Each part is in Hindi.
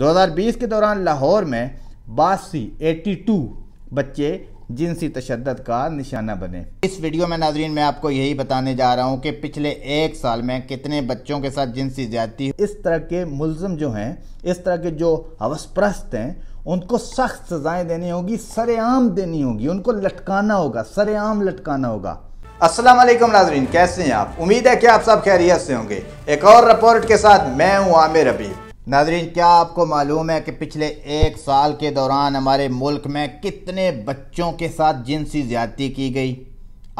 2020 के दौरान लाहौर में बासी 82 बच्चे जिनसी तशद का निशाना बने इस वीडियो में नाजरीन मैं आपको यही बताने जा रहा हूँ कि पिछले एक साल में कितने बच्चों के साथ जिनसी ज्यादा इस तरह के मुलम जो हैं इस तरह के जो हवसप्रस्त हैं उनको सख्त सजाएं देनी होगी सरेआम देनी होगी उनको लटकाना होगा सरेआम लटकाना होगा असलम नाजरीन कैसे हैं आप उम्मीद है कि आप सब खैरियत से होंगे एक और रिपोर्ट के साथ मैं हूँ आमिर अबीब नाजरीन क्या आपको मालूम है कि पिछले एक साल के दौरान हमारे मुल्क में कितने बच्चों के साथ जिनसी ज़्यादती की गई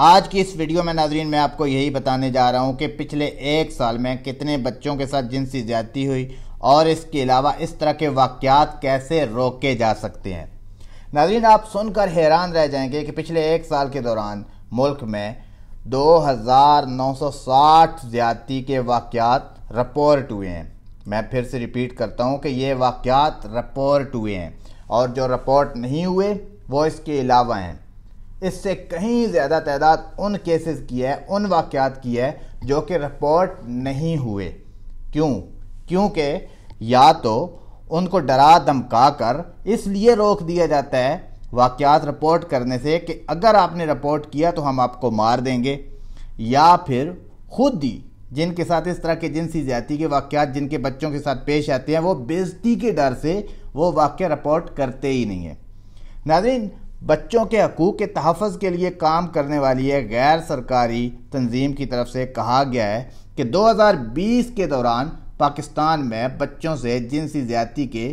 आज की इस वीडियो में नाजरीन मैं आपको यही बताने जा रहा हूँ कि पिछले एक साल में कितने बच्चों के साथ जिनसी ज़्यादती हुई और इसके अलावा इस तरह के वाक़ात कैसे रोके जा सकते हैं नाजरीन आप सुनकर हैरान रह जाएंगे कि पिछले एक साल के दौरान मुल्क में 2960 ज़्यादती के वाक़ात रिपोर्ट हुए हैं मैं फिर से रिपीट करता हूँ कि ये वाक़ात रपोर्ट हुए हैं और जो रिपोर्ट नहीं हुए वो इसके अलावा हैं इससे कहीं ज़्यादा तादाद उन केसेस की है उन वाक़ात की है जो कि रिपोर्ट नहीं हुए क्यों क्योंकि या तो उनको डरा धमका कर इसलिए रोक दिया जाता है वाक़ात रिपोर्ट करने से कि अगर आपने रिपोर्ट किया तो हम आपको मार देंगे या फिर खुद ही जिनके साथ इस तरह के जिनसी ज्यादा के वाक़ात जिनके बच्चों के साथ पेश आते हैं वो बेजती के डर से वो वाक़ रिपोर्ट करते ही नहीं है नाजरीन बच्चों के हकूक़ के तहफ़ के लिए काम करने वाली एक गैर सरकारी तंजीम की तरफ से कहा गया है कि 2020 के दौरान पाकिस्तान में बच्चों से जिनसी ज्यादा के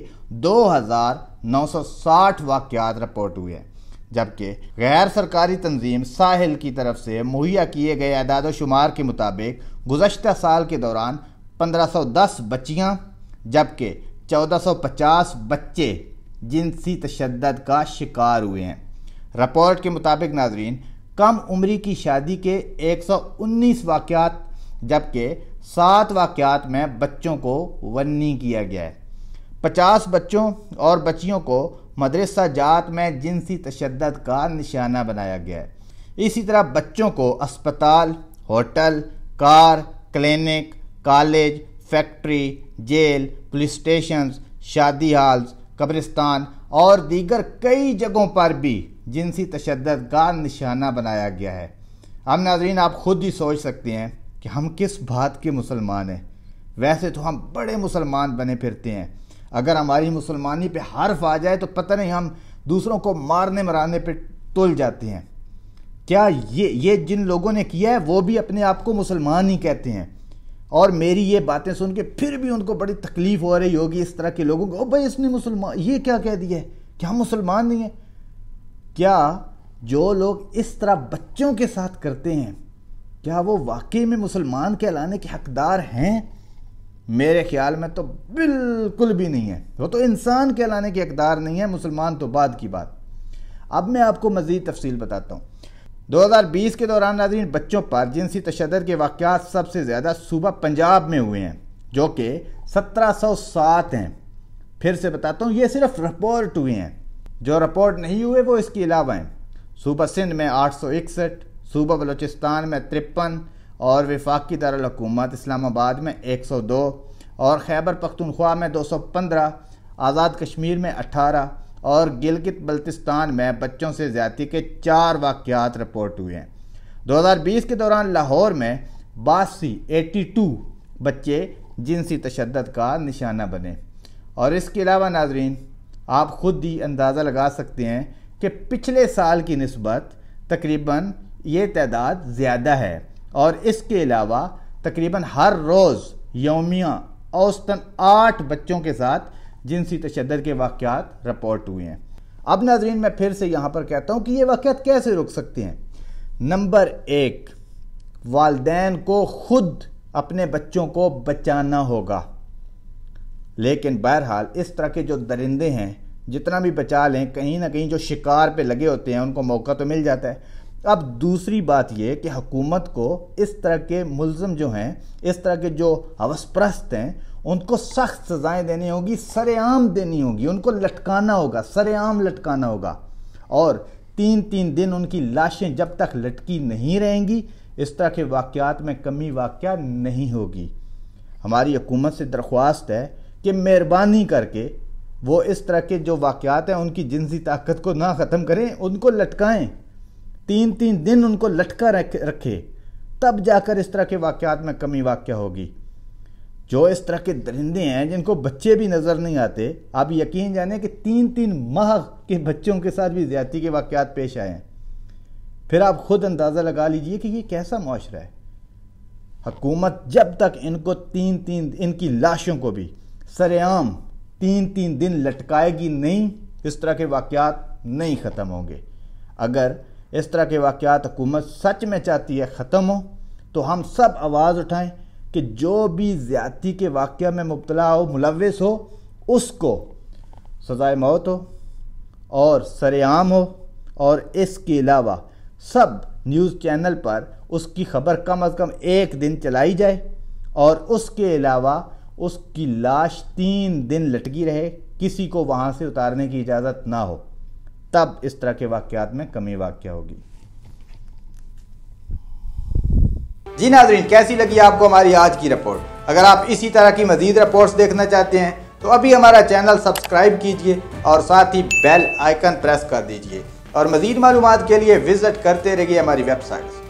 2960 वाक़ रिपोर्ट हुए हैं जबकि गैर सरकारी तंजीम साहिल की तरफ से मुहैया किए गए अदाद शुमार के मुताबिक गुजशत साल के दौरान 1510 बच्चियाँ जबकि 1450 बच्चे जिनसी तशद का शिकार हुए हैं रिपोर्ट के मुताबिक नाजरीन कम उम्री की शादी के 119 वाक़ात जबकि सात वाक़ात में बच्चों को वन्नी किया गया है 50 बच्चों और बच्चियों को मदरसा जात में जिनसी तशद का निशाना बनाया गया है इसी तरह बच्चों को अस्पताल hotel car clinic college factory jail police station शादी हॉल्स कब्रिस्तान और दीगर कई जगहों पर भी जिनसी तशद का निशाना बनाया गया है हम नाजरीन आप खुद ही सोच सकते हैं कि हम किस बात के मुसलमान हैं वैसे तो हम बड़े मुसलमान बने फिरते हैं अगर हमारी मुसलमानी पे हर्फ आ जाए तो पता नहीं हम दूसरों को मारने मराने पे तुल जाते हैं क्या ये ये जिन लोगों ने किया है वो भी अपने आप को मुसलमान ही कहते हैं और मेरी ये बातें सुन के फिर भी उनको बड़ी तकलीफ़ हो रही होगी इस तरह के लोगों को भाई इसने मुसलमान ये क्या कह दिया है क्या मुसलमान नहीं है क्या जो लोग इस तरह बच्चों के साथ करते हैं क्या वो वाकई में मुसलमान कहलाने के हकदार हैं मेरे ख्याल में तो बिल्कुल भी नहीं है वो तो इंसान कहलाने के अकदार नहीं है मुसलमान तो बाद की बात अब मैं आपको मज़ीद तफसील बताता हूँ 2020 के दौरान नाजरीन बच्चों पर जिनसी तशद के वाक़ात सबसे ज़्यादा सूबा पंजाब में हुए हैं जो कि 1707 हैं फिर से बताता हूँ ये सिर्फ रिपोर्ट हुए हैं जो रिपोर्ट नहीं हुए वो इसके अलावा हैं सूबा सिंध में आठ सौ इकसठ सूबा बलूचिस्तान में तिरपन और विफाक की दारकूमत इस्लामाबाद में 102 और खैबर पख्तनख्वा में 215 आज़ाद कश्मीर में 18 और गिलगित बल्तिस्तान में बच्चों से ज़्यादा के चार वाक़ात रिपोर्ट हुए हैं 2020 के दौरान लाहौर में बासी 82 बच्चे जिनसी तशद का निशाना बने और इसके अलावा नाजरीन आप ख़ुद ही अंदाज़ा लगा सकते हैं कि पिछले साल की नस्बत तकरीबन ये तादाद ज़्यादा है और इसके अलावा तकरीबन हर रोज़ योमिया औसतन आठ बच्चों के साथ जिनसी तशद के वाक़ रिपोर्ट हुए हैं अब नाजरीन मैं फिर से यहाँ पर कहता हूँ कि ये वाक़ कैसे रुक सकते हैं नंबर एक वालदेन को खुद अपने बच्चों को बचाना होगा लेकिन बहरहाल इस तरह के जो दरिंदे हैं जितना भी बचा लें कहीं ना कहीं जो शिकार पे लगे होते हैं उनको मौका तो मिल जाता है अब दूसरी बात यह कि हुकूमत को इस तरह के मुलम जो हैं इस तरह के जो हवसप्रस्त हैं उनको सख्त सज़ाएं देनी होगी सरेआम देनी होगी उनको लटकाना होगा सरेआम लटकाना होगा और तीन तीन दिन उनकी लाशें जब तक लटकी नहीं रहेंगी इस तरह के वाक़ात में कमी वाक़ नहीं होगी हमारी हुकूमत से दरख्वास्त है कि मेहरबानी करके वो इस तरह के जो वाक़ात हैं उनकी जिनसी ताकत को ना ख़त्म करें उनको लटकाएं तीन तीन दिन उनको लटका रखे तब जाकर इस तरह के वाक्यात में कमी वाक्य होगी जो इस तरह के दरिंदे हैं जिनको बच्चे भी नज़र नहीं आते आप यकीन जाने कि तीन तीन माह के बच्चों के साथ भी ज़्यादती के वाक्यात पेश आए हैं फिर आप ख़ुद अंदाज़ा लगा लीजिए कि ये कैसा माशरा है हकूमत जब तक इनको तीन तीन इनकी लाशों को भी सरेआम तीन तीन दिन लटकाएगी नहीं इस तरह के वाक्यात नहीं ख़त्म होंगे अगर इस तरह के वाक़ात हुकूमत सच में चाहती है ख़त्म हो तो हम सब आवाज़ उठाएं कि जो भी ज़्यादती के वाक़ में मुबतला हो मुलवस हो उसको सजाए मौत हो और सरेआम हो और इसके अलावा सब न्यूज़ चैनल पर उसकी खबर कम अज़ कम एक दिन चलाई जाए और उसके अलावा उसकी लाश तीन दिन लटकी रहे किसी को वहाँ से उतारने की इजाज़त ना हो तब इस तरह के वाक्यात में कमी वाक्य होगी जी नाजरीन कैसी लगी आपको हमारी आज की रिपोर्ट अगर आप इसी तरह की मज़ीद रिपोर्ट देखना चाहते हैं तो अभी हमारा चैनल सब्सक्राइब कीजिए और साथ ही बेल आइकन प्रेस कर दीजिए और मज़ीद मालूम के लिए विज़िट करते रहिए हमारी वेबसाइट